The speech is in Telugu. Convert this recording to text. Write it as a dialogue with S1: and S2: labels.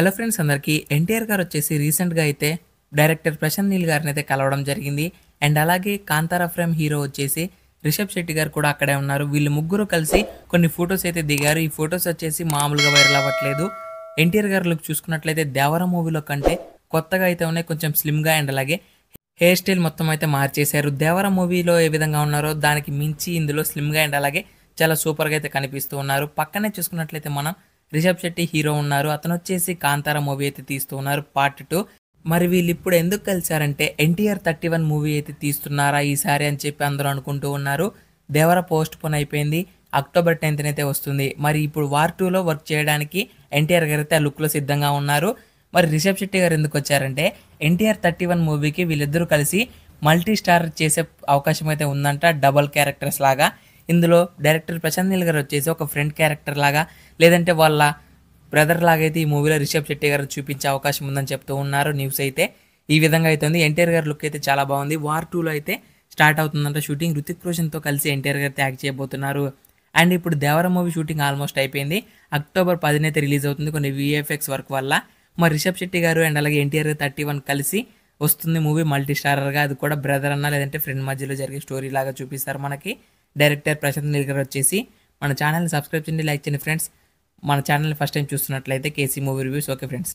S1: హలో ఫ్రెండ్స్ అందరికీ ఎన్టీఆర్ గారు వచ్చేసి రీసెంట్గా అయితే డైరెక్టర్ ప్రశాంత్ నీల్ గారిని అయితే కలవడం జరిగింది అండ్ అలాగే కాంతారా ఫ్రేమ్ హీరో వచ్చేసి రిషబ్ శెట్టి గారు కూడా అక్కడే ఉన్నారు వీళ్ళు ముగ్గురు కలిసి కొన్ని ఫొటోస్ అయితే దిగారు ఈ ఫొటోస్ వచ్చేసి మామూలుగా వైరల్ అవ్వట్లేదు ఎన్టీఆర్ గారు లుక్ చూసుకున్నట్లయితే దేవర మూవీలో కంటే కొత్తగా అయితే ఉన్నాయి కొంచెం స్లిమ్గా అండ్ అలాగే హెయిర్ స్టైల్ మొత్తం అయితే మార్చేశారు దేవర మూవీలో ఏ విధంగా ఉన్నారో దానికి మించి ఇందులో స్లిమ్గా అండ్ అలాగే చాలా సూపర్గా అయితే కనిపిస్తూ ఉన్నారు పక్కనే చూసుకున్నట్లయితే మనం రిషబ్ శెట్టి హీరో ఉన్నారు అతను వచ్చేసి కాంతార మూవీ అయితే తీస్తున్నారు పార్ట్ టూ మరి వీళ్ళు ఇప్పుడు ఎందుకు కలిశారంటే ఎన్టీఆర్ థర్టీ వన్ మూవీ అయితే తీస్తున్నారా ఈసారి అని చెప్పి అందరూ అనుకుంటూ ఉన్నారు దేవర పోస్ట్ పోన్ అయిపోయింది అక్టోబర్ టెన్త్ అయితే వస్తుంది మరి ఇప్పుడు వార్ టూలో వర్క్ చేయడానికి ఎన్టీఆర్ గారు అయితే ఆ లుక్లో సిద్ధంగా ఉన్నారు మరి రిషబ్ శెట్టి గారు ఎందుకు వచ్చారంటే ఎన్టీఆర్ థర్టీ వన్ మూవీకి వీళ్ళిద్దరూ కలిసి మల్టీ స్టార్ చేసే అవకాశం అయితే ఉందంట డబల్ క్యారెక్టర్స్ లాగా ఇందులో డైరెక్టర్ ప్రశాంత్ నీల్ గారు వచ్చేసి ఒక ఫ్రెండ్ క్యారెక్టర్ లాగా లేదంటే వాళ్ళ బ్రదర్ లాగైతే ఈ మూవీలో రిషబ్ శెట్టి గారు చూపించే అవకాశం ఉందని చెప్తూ ఉన్నారు న్యూస్ అయితే ఈ విధంగా అయితే ఉంది ఎన్టీఆర్ గారు లుక్ అయితే చాలా బాగుంది వార్ టూలో అయితే స్టార్ట్ అవుతుందంట షూటింగ్ రుతిక్ రోషన్తో కలిసి ఎన్టీఆర్ గారు ట్యాగ్ చేయబోతున్నారు అండ్ ఇప్పుడు దేవర మూవీ షూటింగ్ ఆల్మోస్ట్ అయిపోయింది అక్టోబర్ పదినైతే రిలీజ్ అవుతుంది కొన్ని విఎఫ్ఎక్స్ వర్క్ వల్ల మరి రిషబ్ శెట్టి గారు అండ్ అలాగే ఎన్టీఆర్ థర్టీ వన్ కలిసి వస్తుంది మూవీ మల్టీ స్టారర్గా అది కూడా బ్రదర్ అన్న లేదంటే ఫ్రెండ్ మధ్యలో జరిగే స్టోరీ లాగా చూపిస్తారు మనకి డైరెక్టర్ ప్రశాంత్ నీల్ వచ్చేసి మన ఛానల్ని సబ్స్క్రైబ్ చేయండి లైక్ చేయండి ఫ్రెండ్స్ మన ఛానల్ని ఫస్ట్ టైం చూస్తున్నట్లయితే KC movie reviews okay friends